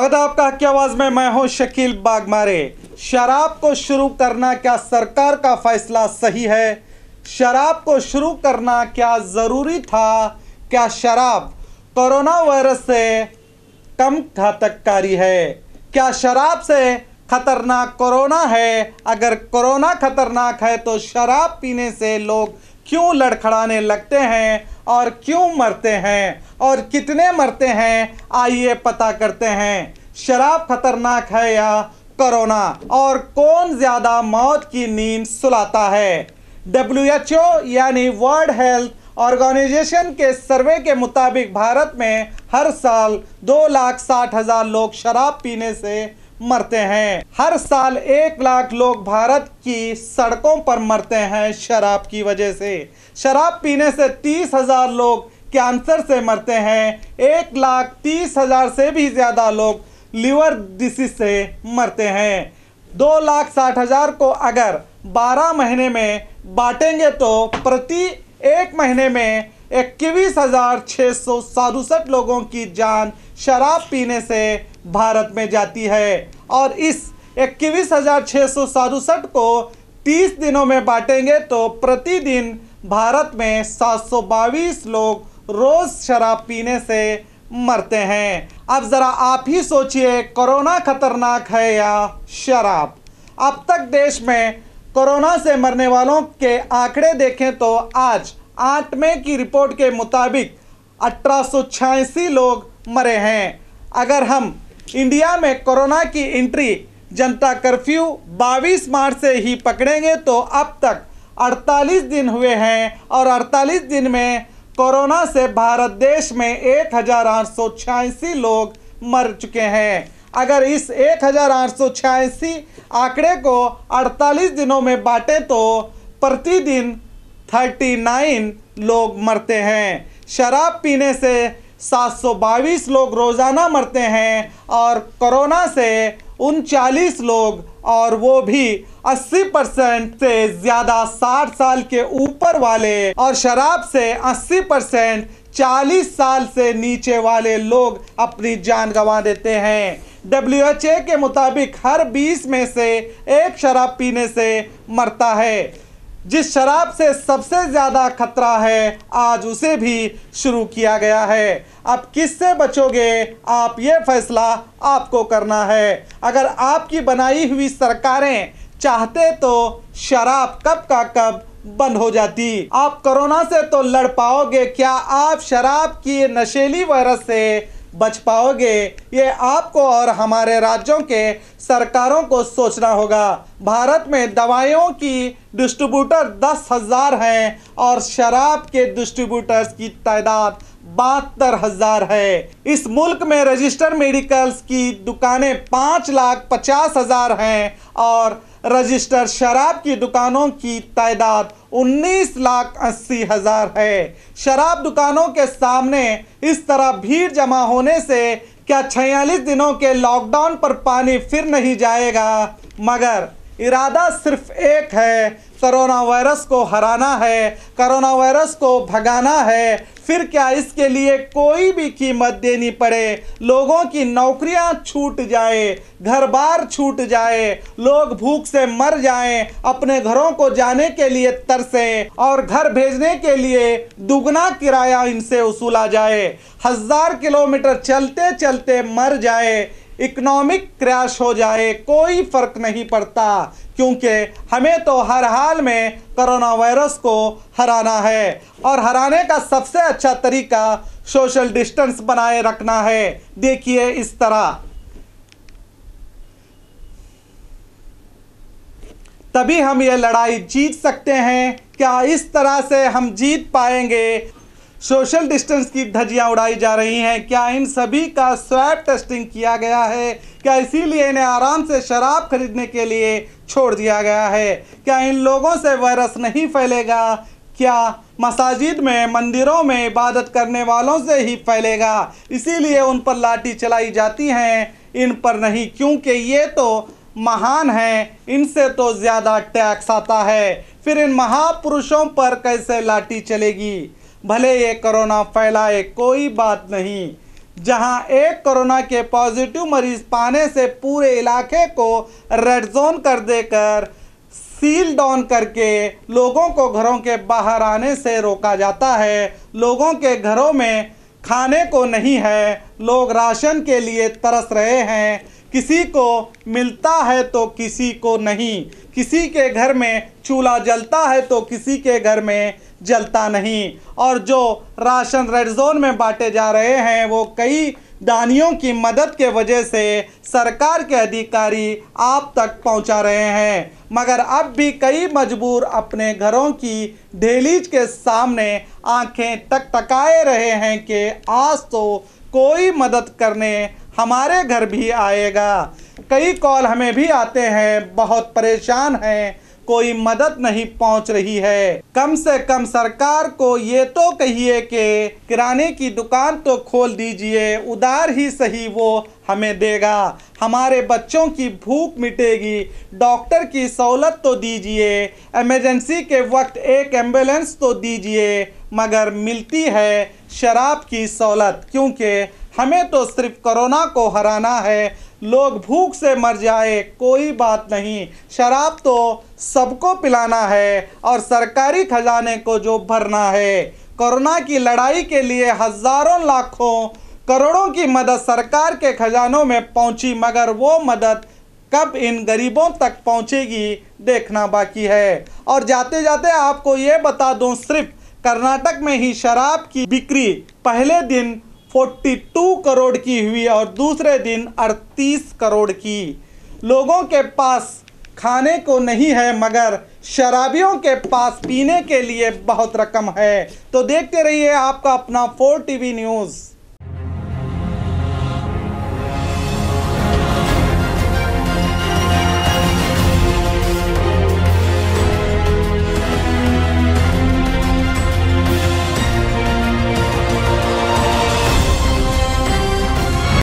स्वागत है आपका हक आवाज में मैं हूं शकील बागमारे शराब को शुरू करना क्या सरकार का फैसला सही है शराब को शुरू करना क्या ज़रूरी था क्या शराब कोरोना वायरस से कम घातककारी है क्या शराब से खतरनाक कोरोना है अगर कोरोना खतरनाक है तो शराब पीने से लोग क्यों लड़खड़ाने लगते हैं और क्यों मरते हैं और कितने मरते हैं आइए पता करते हैं शराब खतरनाक है या कोरोना और कौन ज़्यादा मौत की नींद सुलाता है डब्ल्यू एच ओ यानी वर्ल्ड हेल्थ ऑर्गेनाइजेशन के सर्वे के मुताबिक भारत में हर साल दो लाख साठ हज़ार लोग शराब पीने से मरते हैं हर साल एक लाख लोग भारत की सड़कों पर मरते हैं शराब की वजह से शराब पीने से तीस हजार लोग कैंसर से मरते हैं एक लाख तीस हजार से भी ज़्यादा लोग लिवर डिसीज से मरते हैं दो लाख साठ हजार को अगर बारह महीने में बांटेंगे तो प्रति एक महीने में इक्कीस हजार छः सौ सड़सठ लोगों की जान शराब पीने से भारत में जाती है और इस इक्कीस को 30 दिनों में बांटेंगे तो प्रतिदिन भारत में बाईस लोग रोज़ शराब पीने से मरते हैं अब ज़रा आप ही सोचिए कोरोना खतरनाक है या शराब अब तक देश में कोरोना से मरने वालों के आंकड़े देखें तो आज आठ मई की रिपोर्ट के मुताबिक अठारह लोग मरे हैं अगर हम इंडिया में कोरोना की एंट्री जनता कर्फ्यू 22 मार्च से ही पकड़ेंगे तो अब तक 48 दिन हुए हैं और 48 दिन में कोरोना से भारत देश में एक लोग मर चुके हैं अगर इस एक आंकड़े को 48 दिनों में बांटें तो प्रतिदिन 39 लोग मरते हैं शराब पीने से 722 लोग रोज़ाना मरते हैं और कोरोना से उनचालीस लोग और वो भी 80 परसेंट से ज़्यादा 60 साल के ऊपर वाले और शराब से 80 परसेंट चालीस साल से नीचे वाले लोग अपनी जान गंवा देते हैं डब्ल्यू एच ए के मुताबिक हर बीस में से एक शराब पीने से मरता है जिस शराब से सबसे ज़्यादा खतरा है आज उसे भी शुरू किया गया है अब किससे बचोगे आप ये फैसला आपको करना है अगर आपकी बनाई हुई सरकारें चाहते तो शराब कब का कब बंद हो जाती आप कोरोना से तो लड़ पाओगे क्या आप शराब की नशेली वायरस से बच पाओगे ये आपको और हमारे राज्यों के सरकारों को सोचना होगा भारत में दवाइयों की डिस्ट्रीब्यूटर दस हज़ार हैं और शराब के डिस्ट्रीब्यूटर्स की तादाद बहत्तर हजार है इस मुल्क में रजिस्टर मेडिकल्स की दुकानें पाँच लाख पचास हजार हैं और रजिस्टर शराब की दुकानों की तादाद उन्नीस लाख अस्सी हज़ार है शराब दुकानों के सामने इस तरह भीड़ जमा होने से क्या छियालीस दिनों के लॉकडाउन पर पानी फिर नहीं जाएगा मगर इरादा सिर्फ एक है करोना वायरस को हराना है करोना वायरस को भगाना है फिर क्या इसके लिए कोई भी कीमत देनी पड़े लोगों की नौकरियां छूट जाए घर बार छूट जाए लोग भूख से मर जाएं, अपने घरों को जाने के लिए तरसें और घर भेजने के लिए दुगना किराया इनसे वसूला जाए हजार किलोमीटर चलते चलते मर जाए इकोनॉमिक क्रैश हो जाए कोई फर्क नहीं पड़ता क्योंकि हमें तो हर हाल में कोरोना वायरस को हराना है और हराने का सबसे अच्छा तरीका सोशल डिस्टेंस बनाए रखना है देखिए इस तरह तभी हम ये लड़ाई जीत सकते हैं क्या इस तरह से हम जीत पाएंगे सोशल डिस्टेंस की धजियां उड़ाई जा रही हैं क्या इन सभी का स्वैप टेस्टिंग किया गया है क्या इसीलिए इन्हें आराम से शराब खरीदने के लिए छोड़ दिया गया है क्या इन लोगों से वायरस नहीं फैलेगा क्या मसाजिद में मंदिरों में इबादत करने वालों से ही फैलेगा इसीलिए उन पर लाठी चलाई जाती हैं इन पर नहीं क्योंकि ये तो महान हैं इनसे तो ज़्यादा टैक्स आता है फिर इन महापुरुषों पर कैसे लाठी चलेगी भले ये कोरोना फैलाए कोई बात नहीं जहां एक कोरोना के पॉजिटिव मरीज पाने से पूरे इलाके को रेड जोन कर देकर सील डाउन करके लोगों को घरों के बाहर आने से रोका जाता है लोगों के घरों में खाने को नहीं है लोग राशन के लिए तरस रहे हैं किसी को मिलता है तो किसी को नहीं किसी के घर में चूल्हा जलता है तो किसी के घर में जलता नहीं और जो राशन रेड जोन में बांटे जा रहे हैं वो कई दानियों की मदद के वजह से सरकार के अधिकारी आप तक पहुंचा रहे हैं मगर अब भी कई मजबूर अपने घरों की डेलीज के सामने आंखें तक तकाए रहे हैं कि आज तो कोई मदद करने हमारे घर भी आएगा कई कॉल हमें भी आते हैं बहुत परेशान हैं कोई मदद नहीं पहुंच रही है कम से कम सरकार को ये तो कहिए कि किराने की दुकान तो खोल दीजिए उधार ही सही वो हमें देगा हमारे बच्चों की भूख मिटेगी डॉक्टर की सहूलत तो दीजिए एमरजेंसी के वक्त एक एम्बुलेंस तो दीजिए मगर मिलती है शराब की सहूलत क्योंकि हमें तो सिर्फ कोरोना को हराना है लोग भूख से मर जाए कोई बात नहीं शराब तो सबको पिलाना है और सरकारी खजाने को जो भरना है कोरोना की लड़ाई के लिए हजारों लाखों करोड़ों की मदद सरकार के खजानों में पहुंची मगर वो मदद कब इन गरीबों तक पहुंचेगी देखना बाकी है और जाते जाते आपको ये बता दूं सिर्फ कर्नाटक में ही शराब की बिक्री पहले दिन 42 करोड़ की हुई और दूसरे दिन 38 करोड़ की लोगों के पास खाने को नहीं है मगर शराबियों के पास पीने के लिए बहुत रकम है तो देखते रहिए आपका अपना फोर टी न्यूज़